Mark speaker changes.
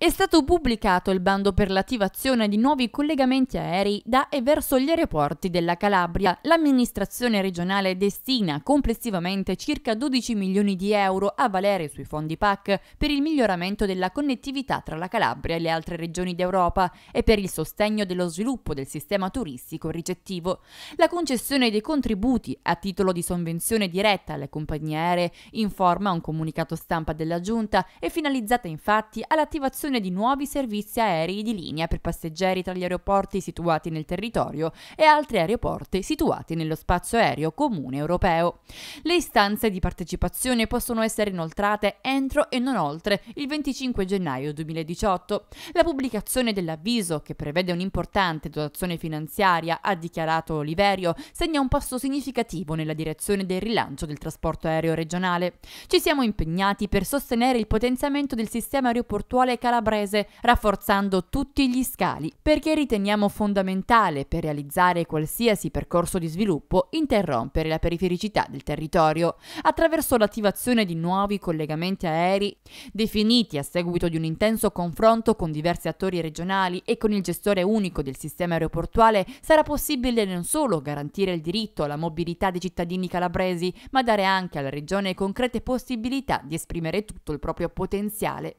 Speaker 1: È stato pubblicato il bando per l'attivazione di nuovi collegamenti aerei da e verso gli aeroporti della Calabria. L'amministrazione regionale destina complessivamente circa 12 milioni di euro a valere sui fondi PAC per il miglioramento della connettività tra la Calabria e le altre regioni d'Europa e per il sostegno dello sviluppo del sistema turistico ricettivo. La concessione dei contributi a titolo di sovvenzione diretta alle compagnie aeree informa un comunicato stampa della Giunta è finalizzata infatti all'attivazione creazione di nuovi servizi aerei di linea per passeggeri tra gli aeroporti situati nel territorio e altri aeroporti situati nello spazio aereo comune europeo. Le istanze di partecipazione possono essere inoltrate entro e non oltre il 25 gennaio 2018. La pubblicazione dell'avviso, che prevede un'importante dotazione finanziaria, ha dichiarato Oliverio, segna un passo significativo nella direzione del rilancio del trasporto aereo regionale. Ci siamo impegnati per sostenere il potenziamento del sistema aeroportuale calabrese calabrese rafforzando tutti gli scali, perché riteniamo fondamentale per realizzare qualsiasi percorso di sviluppo interrompere la perifericità del territorio attraverso l'attivazione di nuovi collegamenti aerei definiti a seguito di un intenso confronto con diversi attori regionali e con il gestore unico del sistema aeroportuale sarà possibile non solo garantire il diritto alla mobilità dei cittadini calabresi, ma dare anche alla regione concrete possibilità di esprimere tutto il proprio potenziale